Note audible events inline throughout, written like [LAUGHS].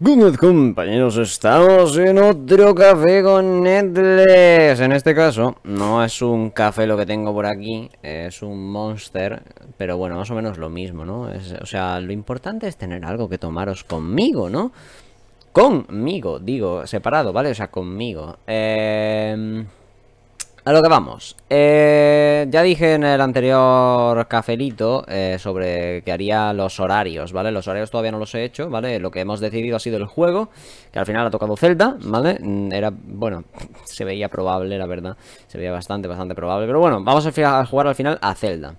Good compañeros, estamos en otro café con Netflix En este caso, no es un café lo que tengo por aquí Es un monster Pero bueno, más o menos lo mismo, ¿no? o sea, lo importante es tener algo que tomaros conmigo, ¿no? Conmigo, digo, separado, ¿vale? O sea, conmigo Eh... A lo que vamos. Eh, ya dije en el anterior cafelito eh, sobre que haría los horarios, ¿vale? Los horarios todavía no los he hecho, ¿vale? Lo que hemos decidido ha sido el juego, que al final ha tocado Zelda, ¿vale? Mm, era, bueno, [LAUGHS] se veía probable, la verdad. Se veía bastante, bastante probable. Pero bueno, vamos a jugar al final a Zelda.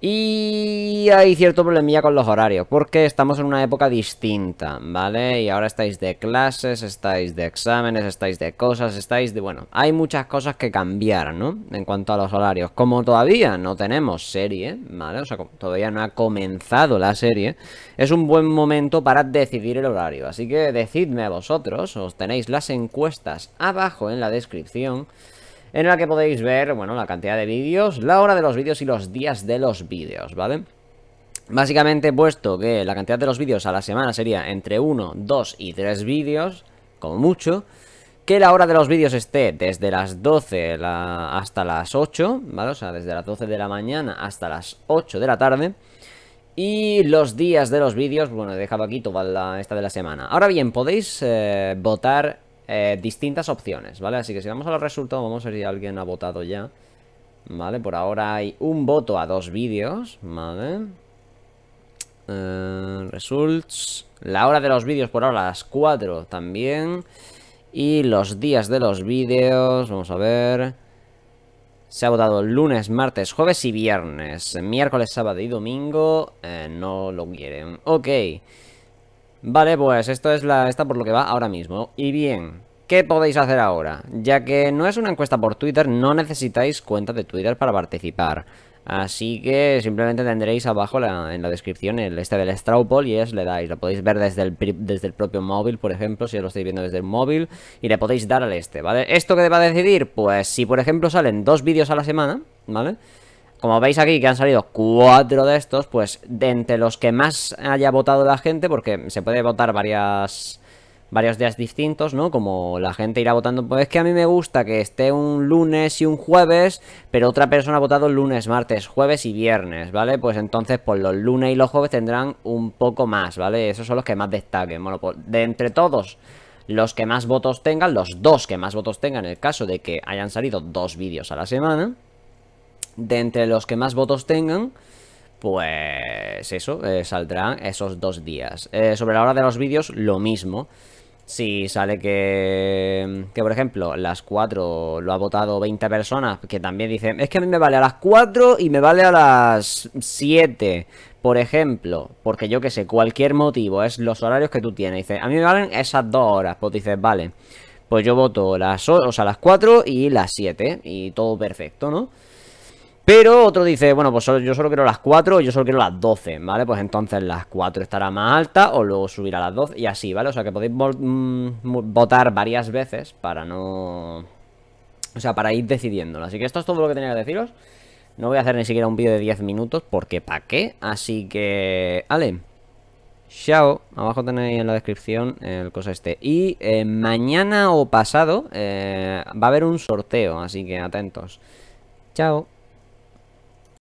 Y hay cierto problemilla con los horarios, porque estamos en una época distinta, ¿vale? Y ahora estáis de clases, estáis de exámenes, estáis de cosas, estáis de... Bueno, hay muchas cosas que cambiar, ¿no? En cuanto a los horarios. Como todavía no tenemos serie, ¿vale? O sea, todavía no ha comenzado la serie, es un buen momento para decidir el horario. Así que decidme a vosotros, os tenéis las encuestas abajo en la descripción en la que podéis ver, bueno, la cantidad de vídeos, la hora de los vídeos y los días de los vídeos, ¿vale? Básicamente, puesto que la cantidad de los vídeos a la semana sería entre 1, 2 y 3 vídeos, como mucho, que la hora de los vídeos esté desde las 12 hasta las 8, ¿vale? O sea, desde las 12 de la mañana hasta las 8 de la tarde. Y los días de los vídeos, bueno, he dejado aquí toda esta de la semana. Ahora bien, podéis eh, votar eh, distintas opciones, ¿vale? Así que si vamos a los resultados, vamos a ver si alguien ha votado ya. Vale, por ahora hay un voto a dos vídeos, ¿vale? Eh, results. La hora de los vídeos por ahora las 4 también. Y los días de los vídeos, vamos a ver. Se ha votado lunes, martes, jueves y viernes. Miércoles, sábado y domingo eh, no lo quieren. Ok. Vale, pues esto es la, esta por lo que va ahora mismo. Y bien, ¿qué podéis hacer ahora? Ya que no es una encuesta por Twitter, no necesitáis cuenta de Twitter para participar. Así que simplemente tendréis abajo en la descripción el este del straw y es le dais. Lo podéis ver desde el, desde el propio móvil, por ejemplo, si lo estáis viendo desde el móvil. Y le podéis dar al este, ¿vale? ¿Esto qué va a decidir? Pues si, por ejemplo, salen dos vídeos a la semana, ¿vale? vale como veis aquí que han salido cuatro de estos, pues de entre los que más haya votado la gente, porque se puede votar varias varios días distintos, ¿no? Como la gente irá votando, pues es que a mí me gusta que esté un lunes y un jueves, pero otra persona ha votado lunes, martes, jueves y viernes, ¿vale? Pues entonces, pues los lunes y los jueves tendrán un poco más, ¿vale? Esos son los que más destaquen. Bueno, pues de entre todos los que más votos tengan, los dos que más votos tengan, en el caso de que hayan salido dos vídeos a la semana, de entre los que más votos tengan, pues eso, eh, saldrán esos dos días. Eh, sobre la hora de los vídeos, lo mismo. Si sale que, que, por ejemplo, las 4 lo ha votado 20 personas, que también dicen, es que a mí me vale a las 4 y me vale a las 7, por ejemplo, porque yo que sé, cualquier motivo, es los horarios que tú tienes, dice, a mí me valen esas dos horas, pues dices, vale, pues yo voto las, o sea, las 4 y las 7, y todo perfecto, ¿no? Pero otro dice, bueno, pues yo solo quiero las 4 yo solo quiero las 12, ¿vale? Pues entonces las 4 estará más alta o luego subirá a las 12 y así, ¿vale? O sea que podéis mm, votar varias veces para no... O sea, para ir decidiéndolo. Así que esto es todo lo que tenía que deciros. No voy a hacer ni siquiera un vídeo de 10 minutos porque ¿pa' qué? Así que... Ale. Chao. Abajo tenéis en la descripción el cosa este. Y eh, mañana o pasado eh, va a haber un sorteo, así que atentos. Chao.